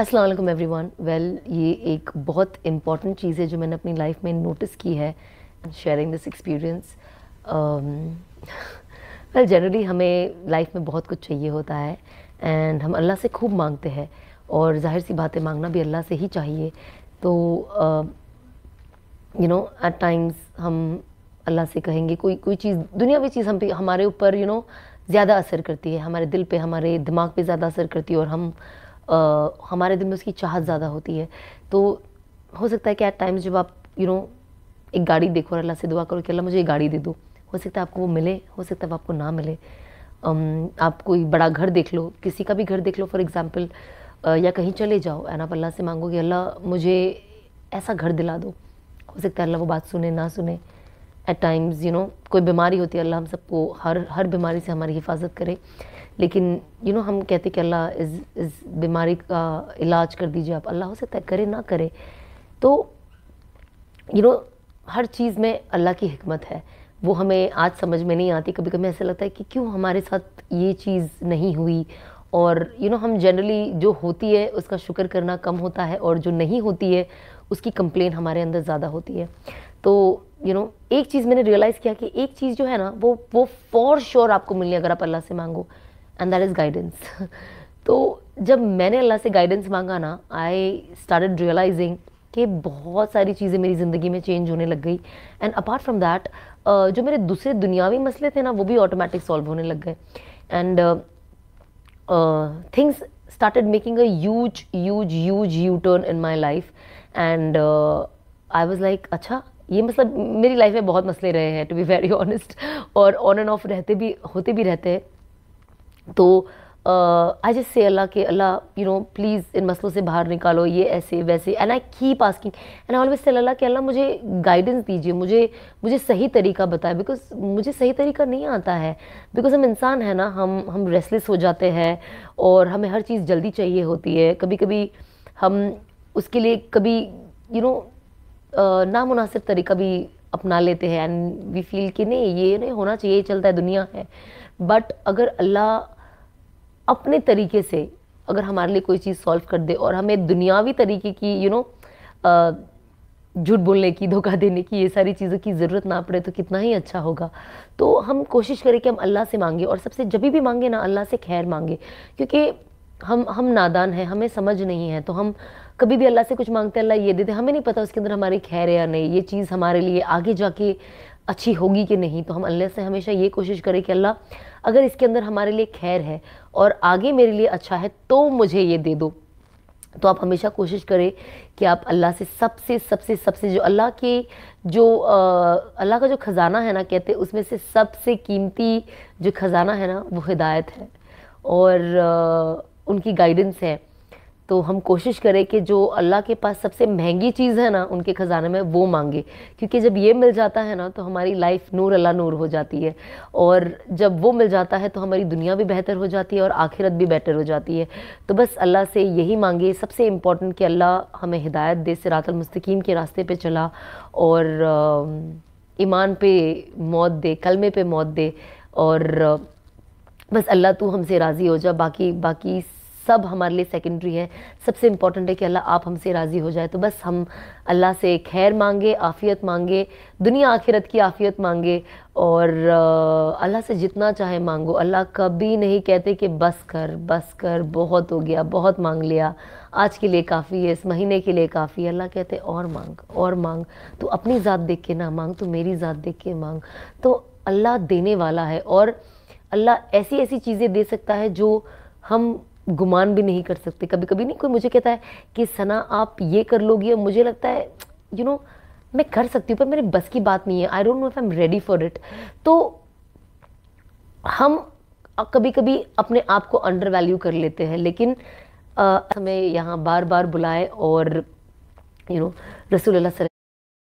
Aslam every one well ये एक बहुत इम्पॉर्टेंट चीज़ है जो मैंने अपनी लाइफ में नोटिस की है sharing this experience well generally हमें लाइफ में बहुत कुछ चाहिए होता है एंड हम अल्लाह से खूब मांगते हैं और जाहिर सी बातें मांगना भी अल्लाह से ही चाहिए तो यू नो एट टाइम्स हम अल्लाह से कहेंगे कोई कोई चीज़ दुनियावी चीज़ हम पे हमारे ऊपर यू नो ज़्यादा असर करती है हमारे दिल पे हमारे दिमाग पे ज़्यादा असर करती है और हम आ, हमारे दिल में उसकी चाहत ज़्यादा होती है तो हो सकता है कि एट टाइम्स जब आप यू you नो know, एक गाड़ी देखो अल्लाह से दुआ करो कि अल्लाह मुझे एक गाड़ी दे दो हो सकता है आपको वो मिले हो सकता है वो आपको ना मिले आम, आप कोई बड़ा घर देख लो किसी का भी घर देख लो फॉर एग्ज़ाम्पल या कहीं चले जाओ एंड आप अल्लाह से मांगो कि अल्लाह मुझे ऐसा घर दिला दो हो सकता है अल्लाह वो बात सुने ना सुने एट टाइम्स यू नो कोई बीमारी होती है अल्लाह हम सबको हर हर बीमारी से हमारी हिफाजत करे लेकिन यू you नो know, हम कहते कि अल्लाह इस इस बीमारी का इलाज कर दीजिए आप अल्लाह हो सकता है करे ना करे तो यू you नो know, हर चीज़ में अल्लाह की हमत है वो हमें आज समझ में नहीं आती कभी कभी ऐसा लगता है कि क्यों हमारे साथ ये चीज़ नहीं हुई और यू you नो know, हम जनरली जो होती है उसका शुक्र करना कम होता है और जो नहीं होती है उसकी कंप्लेन हमारे अंदर ज़्यादा होती है तो यू you नो know, एक चीज़ मैंने रियलाइज़ किया कि एक चीज़ जो है ना वो वो फॉर श्योर आपको मिलनी अगर आप अल्लाह से मांगो एंड दैट इज़ गाइडेंस तो जब मैंने अल्लाह से गाइडेंस मांगा ना आई स्टार्ट रियलाइजिंग कि बहुत सारी चीज़ें मेरी ज़िंदगी में चेंज होने लग गई एंड अपार्ट फ्रॉम दैट जो मेरे दूसरे दुनियावी मसले थे ना वो भी ऑटोमेटिक सॉल्व होने लग गए and things started making a huge use huge U turn in my life and I was like अच्छा ये मतलब मेरी लाइफ में बहुत मसले रहे हैं टू बी वेरी ऑनेस्ट और ऑन एंड ऑफ रहते भी होते भी रहते हैं तो आई जस्ट से अल्लाह के अल्लाह यू नो प्लीज़ इन मसलों से बाहर निकालो ये ऐसे वैसे and I keep asking and always से अल्लाह के अल्लाह मुझे गाइडेंस दीजिए मुझे मुझे सही तरीका बताए बिकॉज मुझे सही तरीका नहीं आता है बिकॉज हम इंसान है ना हम हम रेस्टलेस हो जाते हैं और हमें हर चीज़ जल्दी चाहिए होती है कभी कभी हम उसके लिए कभी यू नो नामुनासिब तरीका भी अपना लेते हैं एंड वी फील कि नहीं ये नहीं होना चाहिए चलता है दुनिया है बट अगर अल्लाह अपने तरीके से अगर हमारे लिए कोई चीज़ सॉल्व कर दे और हमें दुनियावी तरीके की यू नो झूठ बोलने की धोखा देने की ये सारी चीज़ों की ज़रूरत ना पड़े तो कितना ही अच्छा होगा तो हम कोशिश करें कि हम अल्लाह से मांगे और सबसे जब भी मांगे ना अल्लाह से खैर मांगे क्योंकि हम हम नादान हैं हमें समझ नहीं है तो हम कभी भी अल्लाह से कुछ मांगते अल्लाह ये देते हमें नहीं पता उसके अंदर हमारी खैर या नहीं ये चीज़ हमारे लिए आगे जाके अच्छी होगी कि नहीं तो हम अल्लाह से हमेशा ये कोशिश करें कि अल्लाह अगर इसके अंदर हमारे लिए खैर है और आगे मेरे लिए अच्छा है तो मुझे ये दे दो तो आप हमेशा कोशिश करें कि आप अल्लाह से सबसे सबसे सबसे जो अल्लाह के जो अल्लाह का जो ख़ज़ाना है ना कहते उसमें से सबसे कीमती जो ख़ज़ाना है ना वो हिदायत है और आ, उनकी गाइडेंस है तो हम कोशिश करें कि जो अल्लाह के पास सबसे महंगी चीज़ है ना उनके ख़जाने में वो मांगे क्योंकि जब ये मिल जाता है ना तो हमारी लाइफ नूर अल्लाह नूर हो जाती है और जब वो मिल जाता है तो हमारी दुनिया भी बेहतर हो जाती है और आखिरत भी बेहतर हो जाती है तो बस अल्लाह से यही मांगे सबसे इम्पॉर्टेंट कि अल्लाह हमें हिदायत दे सिरातलमस्तकीम के रास्ते पर चला और ईमान पे मौत दे कलमे पे मौत दे और बस अल्लाह तू हमसे राज़ी हो जा बाकी बाकी सब हमारे लिए सेकेंडरी है सबसे इम्पॉर्टेंट है कि अल्लाह आप हमसे राज़ी हो जाए तो बस हम अल्लाह से खैर मांगे आफ़ियत मांगे दुनिया आखिरत की आफ़ियत मांगे और अल्लाह से जितना चाहे मांगो अल्लाह कभी नहीं कहते कि बस कर बस कर बहुत हो गया बहुत मांग लिया आज के लिए काफ़ी है इस महीने के लिए काफ़ी है अल्लाह कहते और मांग और मांग तो अपनी ज़ात देख के ना मांग तो मेरी ज़ात देख के मांग तो अल्लाह देने वाला है और अल्लाह ऐसी ऐसी चीज़ें दे सकता है जो हम गुमान भी नहीं कर सकते कभी कभी नहीं कोई मुझे कहता है कि सना आप ये कर लोगी और मुझे लगता है यू you नो know, मैं कर सकती हूँ पर मेरे बस की बात नहीं है I don't know if I am ready for it तो हम कभी कभी अपने आप को अंडर वैल्यू कर लेते हैं लेकिन हमें यहाँ बार बार बुलाए और यू नो रसूल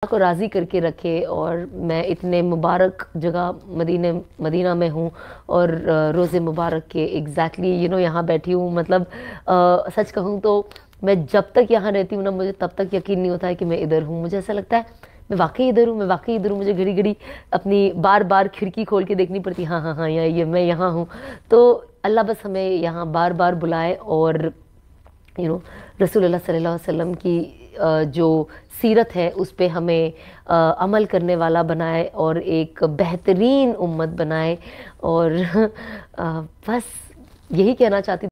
को राज़ी करके रखे और मैं इतने मुबारक जगह मदीने मदीना में हूँ और रोज़े मुबारक के एग्जैक्टली यू नो यहाँ बैठी हूँ मतलब आ, सच कहूँ तो मैं जब तक यहाँ रहती हूँ ना मुझे तब तक यकीन नहीं होता है कि मैं इधर हूँ मुझे ऐसा लगता है मैं वाकई इधर हूँ मैं वाकई इधर हूँ मुझे घड़ी घड़ी अपनी बार बार खिड़की खोल के देखनी पड़ती हाँ हाँ हाँ यहाँ ये मैं यहाँ हूँ तो अल्लाह बस हमें यहाँ बार बार बुलाए और यू नो रसूल सल्लल्लाहु अलैहि वसल्लम की जो सीरत है उस पर हमें अमल करने वाला बनाए और एक बेहतरीन उम्मत बनाए और बस यही कहना चाहती